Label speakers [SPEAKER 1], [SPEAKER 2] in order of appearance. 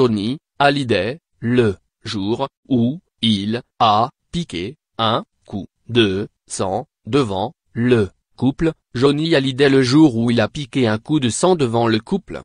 [SPEAKER 1] Johnny Hallyday, le jour où il a piqué un coup
[SPEAKER 2] de sang devant le couple, Johnny Hallyday le jour où il a piqué un coup de sang devant le couple.